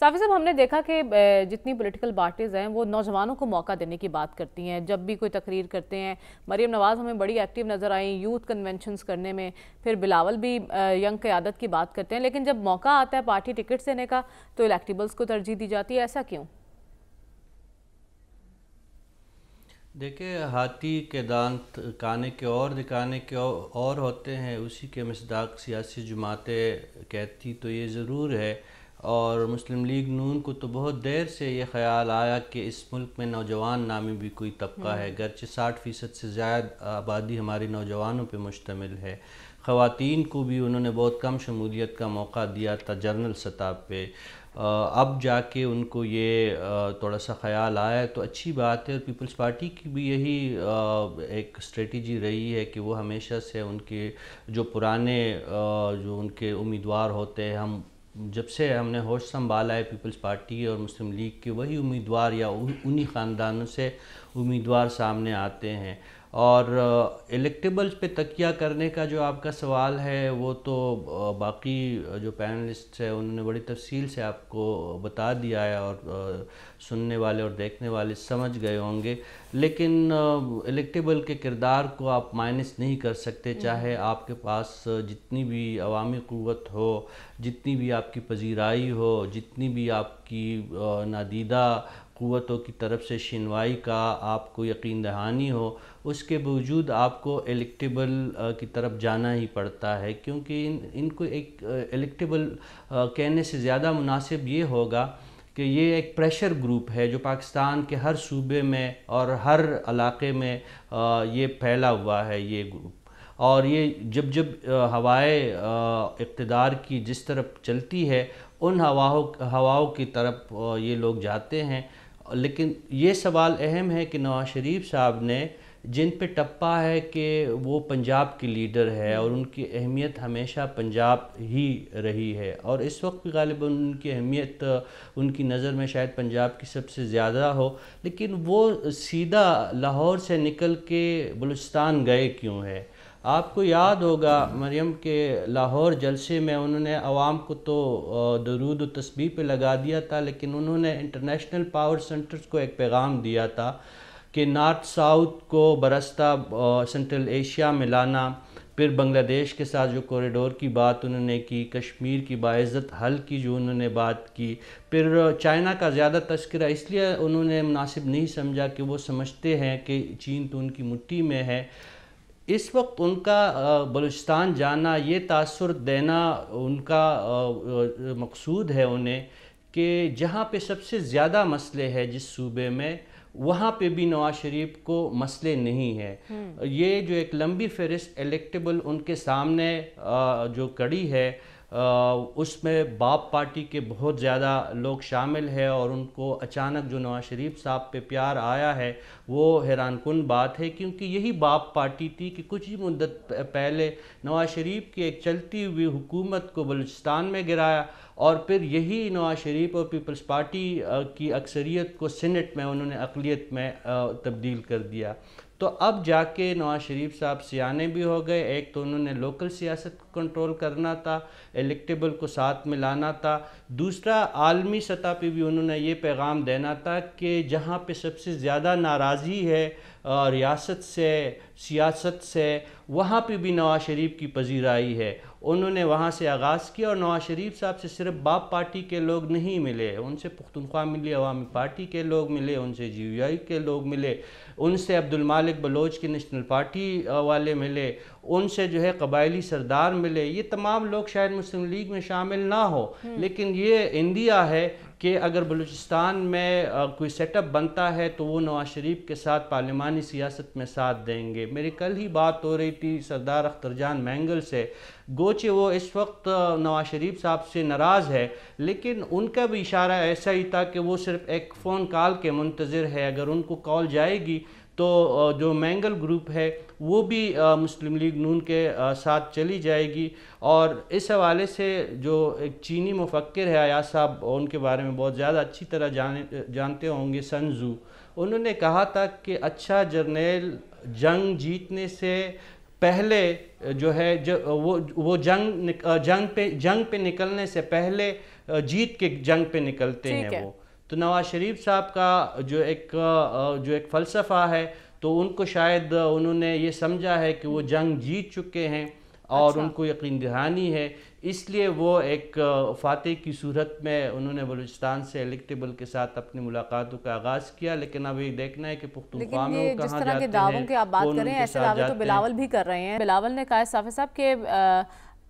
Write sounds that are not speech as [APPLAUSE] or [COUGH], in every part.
साफी साहब हमने देखा कि जितनी पॉलिटिकल पार्टीज़ हैं वो नौजवानों को मौका देने की बात करती हैं जब भी कोई तकरीर करते हैं मरीम नवाज़ हमें बड़ी एक्टिव नज़र आई यूथ कन्वेंशंस करने में फिर बिलावल भी यंग क़्यादत की बात करते हैं लेकिन जब मौका आता है पार्टी टिकट देने का तो इलेक्टिबल्स को तरजीह दी जाती है ऐसा क्यों देखिए हाथी के दांत काने के और दिखाने के और होते हैं उसी के मसदाक सियासी जमातें कहती तो ये ज़रूर है और मुस्लिम लीग नून को तो बहुत देर से ये ख्याल आया कि इस मुल्क में नौजवान नामी भी कोई तबका हम्म। है गरचे साठ फ़ीसद से ज़्यादा आबादी हमारे नौजवानों पर मुश्तमिल है ख़वान को भी उन्होंने बहुत कम शमूलियत का मौका दिया था जनरल सतह पर अब जाके उनको ये थोड़ा सा ख्याल आया तो अच्छी बात है और पीपल्स पार्टी की भी यही एक स्ट्रेटजी रही है कि वो हमेशा से उनके जो पुराने जो उनके उम्मीदवार होते हैं हम जब से हमने होश संभाला है पीपल्स पार्टी और मुस्लिम लीग के वही उम्मीदवार या उन्हीं ख़ानदानों से उम्मीदवार सामने आते हैं और इलेक्टेबल्स पे तकिया करने का जो आपका सवाल है वो तो बाकी जो पैनलिस्ट है उन्होंने बड़ी तफसील से आपको बता दिया है और सुनने वाले और देखने वाले समझ गए होंगे लेकिन इलेक्टेबल के किरदार को आप माइनस नहीं कर सकते हम्म। चाहे आपके पास जितनी भी अवामी क़वत हो जितनी भी आपकी पजीराई हो जितनी भी आप की नादीदा क़वतों की तरफ से शिनवाई का आपको यकीन दहानी हो उसके बावजूद आपको एलेक्टेबल की तरफ जाना ही पड़ता है क्योंकि इन इनको एक एलेक्टेबल कहने से ज़्यादा मुनासिब ये होगा कि ये एक प्रेशर ग्रुप है जो पाकिस्तान के हर सूबे में और हर इलाके में ये फैला हुआ है ये ग्रुप और ये जब जब हवाएं इकतदार की जिस तरफ चलती है उन हवाओं हवाओं की तरफ ये लोग जाते हैं लेकिन ये सवाल अहम है कि नवाज शरीफ साहब ने जिन पे टप्पा है कि वो पंजाब की लीडर है और उनकी अहमियत हमेशा पंजाब ही रही है और इस वक्त भी गालिब उनकी अहमियत उनकी नज़र में शायद पंजाब की सबसे ज़्यादा हो लेकिन वो सीधा लाहौर से निकल के बलुस्तान गए क्यों है आपको याद होगा मरियम के लाहौर जलसे में उन्होंने आवाम को तो दरूद तस्बी पे लगा दिया था लेकिन उन्होंने इंटरनेशनल पावर सेंटर्स को एक पैगाम दिया था कि नॉर्थ साउथ को बरसता सेंट्रल एशिया में लाना फिर बांग्लादेश के साथ जो कॉरिडोर की बात उन्होंने की कश्मीर की बाज़त हल की जो उन्होंने बात की फिर चाइना का ज़्यादा तस्करा इसलिए उन्होंने मुनासिब नहीं समझा कि वो समझते हैं कि चीन तो उनकी मुट्ठी में है इस वक्त उनका बलूचिस्तान जाना ये तासर देना उनका मकसूद है उन्हें कि जहाँ पे सबसे ज़्यादा मसले हैं जिस सूबे में वहाँ पे भी नवाज शरीफ को मसले नहीं है हम्म। ये जो एक लंबी फहरिस्त एलेक्टेबल उनके सामने जो कड़ी है उसमें बाप पार्टी के बहुत ज़्यादा लोग शामिल है और उनको अचानक जो नवाज शरीफ साहब पे प्यार आया है वो हैरान कन बात है क्योंकि यही बाप पार्टी थी कि कुछ ही मुद्दत पहले नवाज शरीफ की एक चलती हुई हुकूमत को बलूचिस्तान में गिराया और फिर यही नवाज शरीफ और पीपल्स पार्टी की अक्सरियत को सेनेट में उन्होंने अकलीत में तब्दील कर दिया तो अब जाके नवाज शरीफ साहब सियाने भी हो गए एक तो उन्होंने लोकल सियासत को कंट्रोल करना था इलेक्टेबल को साथ में लाना था दूसरा आलमी सतह पे भी उन्होंने ये पैगाम देना था कि जहाँ पे सबसे ज़्यादा नाराज़गी है रियासत से सियासत से वहाँ पे भी नवाज़ शरीफ की पजीराई है उन्होंने वहाँ से आगाज़ किया और नवाज़ शरीफ साहब से सिर्फ बाप पार्टी के लोग नहीं मिले उनसे पुख्तनख्वा मिली अवामी पार्टी के लोग मिले उनसे जी यू के लोग मिले उनसे अब्दुल मालिक बलोच की नेशनल पार्टी वाले मिले उनसे जो है कबायली सरदार मिले ये तमाम लोग शायद मुस्लिम लीग में शामिल ना हो हम्म। लेकिन ये इंडिया है कि अगर बलूचिस्तान में कोई सेटअप बनता है तो वो नवाज शरीफ के साथ पार्लिमानी सियासत में साथ देंगे मेरी कल ही बात हो रही थी सरदार अख्तरजान मैंगल से गोचे वो इस वक्त नवाज शरीफ साहब से नाराज़ है लेकिन उनका भी इशारा ऐसा ही था कि वो सिर्फ एक फ़ोन कॉल के मंतज़र है अगर उनको कॉल जाएगी तो जो मैंगल ग्रुप है वो भी मुस्लिम लीग नून के साथ चली जाएगी और इस हवाले से जो एक चीनी मुफक्र है आया साहब उनके बारे में बहुत ज़्यादा अच्छी तरह जाने जानते होंगे सनजू उन्होंने कहा था कि अच्छा जर्नेल जंग जीतने से पहले जो है जो वो वो जंग जंग पे जंग पे निकलने से पहले जीत के जंग पे निकलते हैं है। वो तो नवाज शरीफ साहब का जो एक जो एक फ़लसफ़ा है तो उनको शायद उन्होंने ये समझा है कि वो जंग जीत चुके हैं और अच्छा। उनको यकीन दहानी है इसलिए वो एक फातह की सूरत में उन्होंने बलूचिस्तान से इलेक्टेबल के साथ अपनी मुलाकातों का आगाज किया लेकिन अब ये देखना है कि पुख्तवा में तरह के दावों की आप बात करें ऐसे दावे तो बिलावल भी कर रहे हैं बिलावल ने कहा साफ़ी साहब के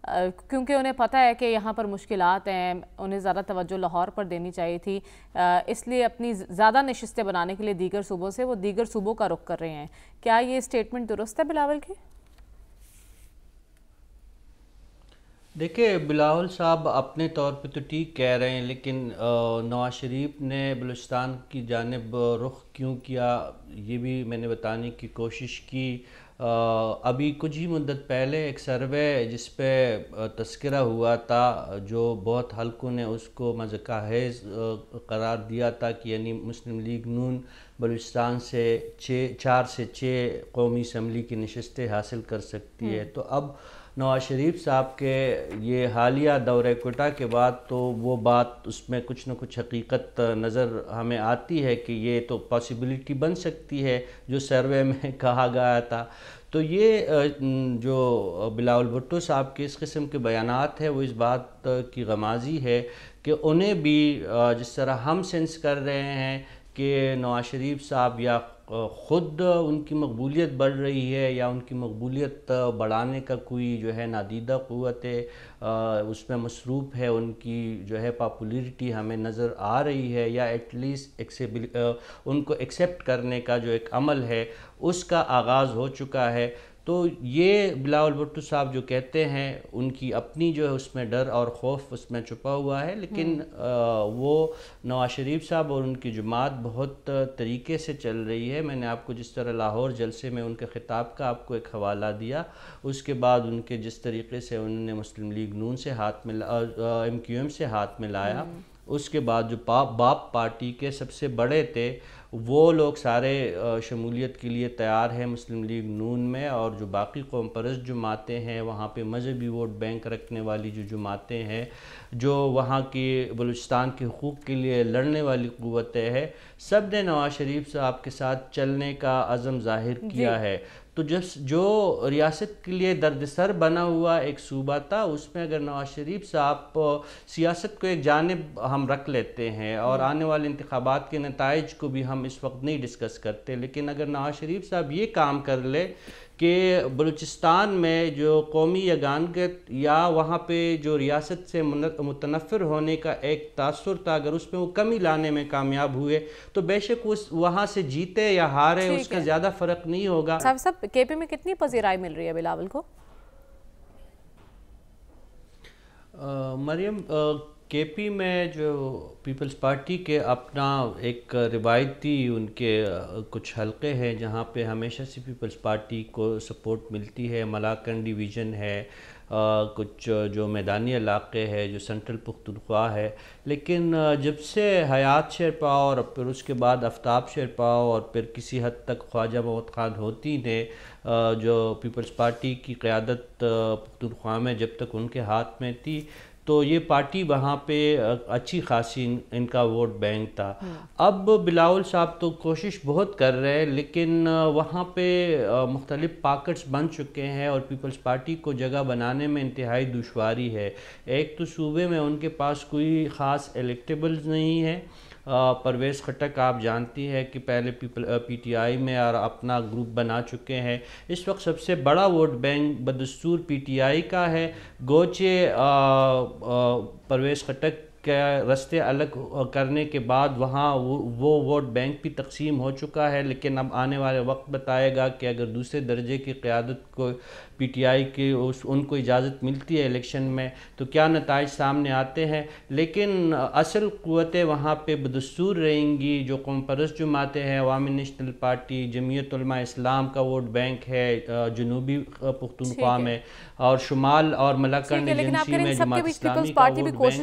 क्योंकि उन्हें पता है कि यहाँ पर मुश्किल हैं उन्हें ज़्यादा तवज्जो लाहौर पर देनी चाहिए थी इसलिए अपनी ज़्यादा नशस्तें बनाने के लिए दीगर सूबों से वो दीगर सूबों का रुख कर रहे हैं क्या ये स्टेटमेंट दुरुस्त है बिलावल की देखिए बिलावल साहब अपने तौर पे तो ठीक कह रहे हैं लेकिन नवाज शरीफ ने बलुचस्तान की जानब रुख क्यों किया ये भी मैंने बताने की कोशिश की अभी कुछ ही मुद्दत पहले एक सर्वे जिस पे तस्करा हुआ था जो बहुत हल्कों ने उसको मजकाहेज करार दिया था कि यानी मुस्लिम लीग नून बलूचिस्तान से छः चार से छः कौमी इसम्बली की नशस्तें हासिल कर सकती है हम्म। तो अब नवाज शरीफ साहब के ये हालिया दौरे कोटा के बाद तो वो बात उसमें कुछ ना कुछ हकीकत नज़र हमें आती है कि ये तो पॉसिबिलिटी बन सकती है जो सर्वे में [LAUGHS] कहा गया था तो ये जो बिलावल भुट्टो साहब के इस किस्म के बयान हैं वो इस बात की गमाजी है कि उन्हें भी जिस तरह हम सेंस कर रहे हैं कि नवाज शरीफ साहब या ख़ुद उनकी मकबूलीत बढ़ रही है या उनकी मकबूलीत बढ़ाने का कोई जो है नादीदा क़वत उसमें मसरूफ़ है उनकी जो है पॉपुलरिटी हमें नज़र आ रही है या एटलीस्ट एक्सेबिल उनको एक्सेप्ट करने का जो एक अमल है उसका आगाज़ हो चुका है तो ये बिलावल भुट्टो साहब जो कहते हैं उनकी अपनी जो है उसमें डर और खौफ उसमें छुपा हुआ है लेकिन आ, हम्म। वो नवाज शरीफ साहब और उनकी जमात बहुत तरीके से चल रही है मैंने आपको जिस तरह लाहौर जलसे में उनके ख़िताब का आपको एक हवाला दिया उसके बाद उनके जिस तरीके से उन्होंने मुस्लिम लीग नून से हाथ में एम क्यू एम से हाथ में लाया हम्म। उसके बाद जो पा, बाप पार्टी के सबसे बड़े थे वो लोग सारे शमूलियत के लिए तैयार हैं मुस्लिम लीग नून में और जो बाकी कौम परस्त जमातें हैं वहाँ पे मजहबी वोट बैंक रखने वाली जो जमातें हैं जो वहाँ की बलूचिस्तान के हकूक़ के लिए लड़ने वाली क़वतें है सब ने नवाज़ शरीफ साहब के साथ चलने का अज़म ज़ाहिर किया है तो जिस जो रियासत के लिए दर्द सर बना हुआ एक सूबा था उसमें अगर नवाज शरीफ साहब सियासत को एक जानब हम रख लेते हैं और आने वाले इंतबात के नतज को भी हम इस वक्त नहीं डिस्कस करते लेकिन अगर नवाज शरीफ साहब ये काम कर ले कि बलूचिस्तान में जो कौमी यगानगत या वहाँ पे जो रियासत से मुतनफ़र होने का एक तासर था अगर उसमें वो कमी लाने में कामयाब हुए तो बेशक उस वहाँ से जीते या हारे उसका ज़्यादा फ़र्क नहीं होगा साहब सब के पी में कितनी पजीराई मिल रही है बिलावल को मरियम केपी में जो पीपल्स पार्टी के अपना एक रिवायती उनके कुछ हलके हैं जहाँ पे हमेशा से पीपल्स पार्टी को सपोर्ट मिलती है मलाकन डिवीज़न है आ, कुछ जो मैदानी इलाके है जो सेंट्रल पुख्तनख्वा है लेकिन जब से हयात शेरपा और फिर उसके बाद आफ्ताब शेरपा और फिर किसी हद तक ख्वाजा मोहम्मद खान होती ने जो पीपल्स पार्टी की क़्यादत पुख्तनख्वा में जब तक उनके हाथ में थी तो ये पार्टी वहाँ पे अच्छी खासी इनका वोट बैंक था हाँ। अब बिलावल साहब तो कोशिश बहुत कर रहे हैं लेकिन वहाँ पे मुख्तलिफ पाकट्स बन चुके हैं और पीपल्स पार्टी को जगह बनाने में इंतहाई दुशारी है एक तो सूबे में उनके पास कोई ख़ास एलेक्टेबल्स नहीं है परवेज़ खटक आप जानती है कि पहले पीपल पीटीआई में और अपना ग्रुप बना चुके हैं इस वक्त सबसे बड़ा वोट बैंक बदस्तूर पीटीआई का है गोचे परवेज़ खटक के रस्ते अलग करने के बाद वहाँ वो वो वोट बैंक भी तकसीम हो चुका है लेकिन अब आने वाले वक्त बताएगा कि अगर दूसरे दर्जे की क़्यादत को पी टी आई के उस उनको इजाज़त मिलती है इलेक्शन में तो क्या नतज सामने आते हैं लेकिन असल क़वतें वहाँ पर बदस्तूर रहेंगी जो कौम परस्त जमातें हैं अवामी नेशनल पार्टी जमीयतलमा इस्लाम का वोट बैंक है जनूबी पुख्तनख्वा में और शुमाल और मलाकंड एजेंसी में जमात इस्लामी का वोट बैंक